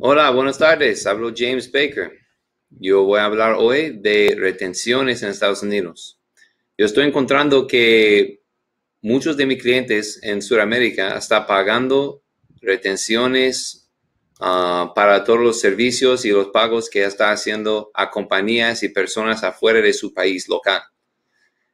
Hola, buenas tardes. Hablo James Baker. Yo voy a hablar hoy de retenciones en Estados Unidos. Yo estoy encontrando que muchos de mis clientes en Sudamérica están pagando retenciones ah, para todos los servicios y los pagos que está haciendo a compañías y personas afuera de su país local.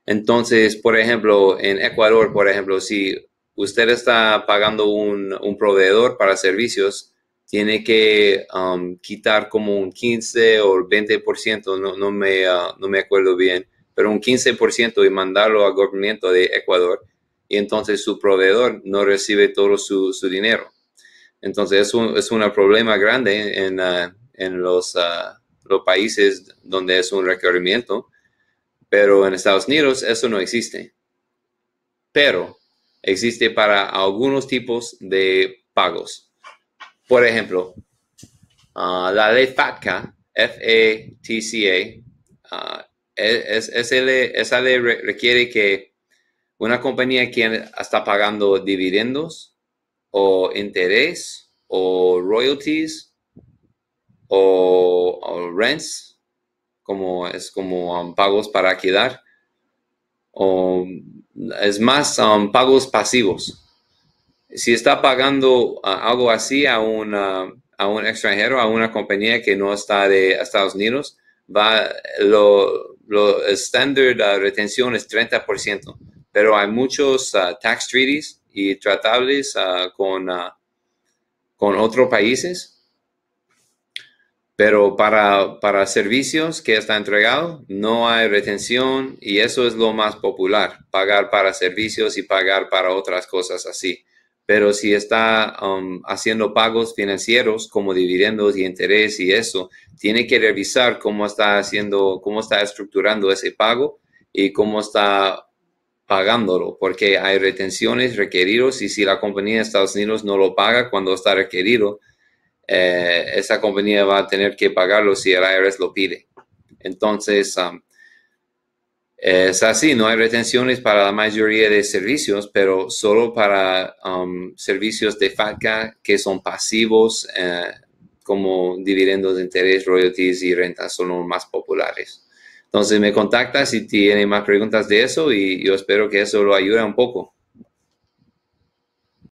Entonces, por ejemplo, en Ecuador, por ejemplo, si usted está pagando un proveedor para servicios, tiene que um, quitar como un 15 o 20%, no, no, me, uh, no me acuerdo bien, pero un 15% y mandarlo al gobierno de Ecuador y entonces su proveedor no recibe todo su, dinero. Entonces es un, problema grande en, uh, los, uh, los países donde es un requerimiento, pero en Estados Unidos eso no existe. Pero existe para algunos tipos de pagos por ejemplo, ah, la ley FATCA, FATCA, ah, e, es, esa ley requiere que una compañía que está pagando dividendos o interés o royalties o, rents, como es como um, pagos para quedar, o es más um, pagos pasivos si está pagando ah, algo así a, un extranjero, a una compañía que no está de Estados Unidos, va lo, lo estándar de ah, retención es 30%, pero hay muchos ah, tax treaties y tratables con, otros países. Pero para servicios que está entregado, no hay retención y eso es lo más popular, pagar para servicios y pagar para otras cosas así pero si está um, haciendo pagos financieros como dividendos y interés y eso, tiene que revisar cómo está haciendo, cómo está estructurando ese pago y cómo está pagándolo, porque hay retenciones requeridos y si la compañía de Estados Unidos no lo paga cuando está requerido, eh, esa compañía va a tener que pagarlo si el IRS lo pide. Entonces, um, es así, no hay retenciones para la mayoría de servicios, pero solo para um, servicios de FATCA que son pasivos, eh, como dividendos de interés, royalties y rentas, son los más populares. Entonces me contacta si tiene más preguntas de eso y yo espero que eso lo ayude un poco.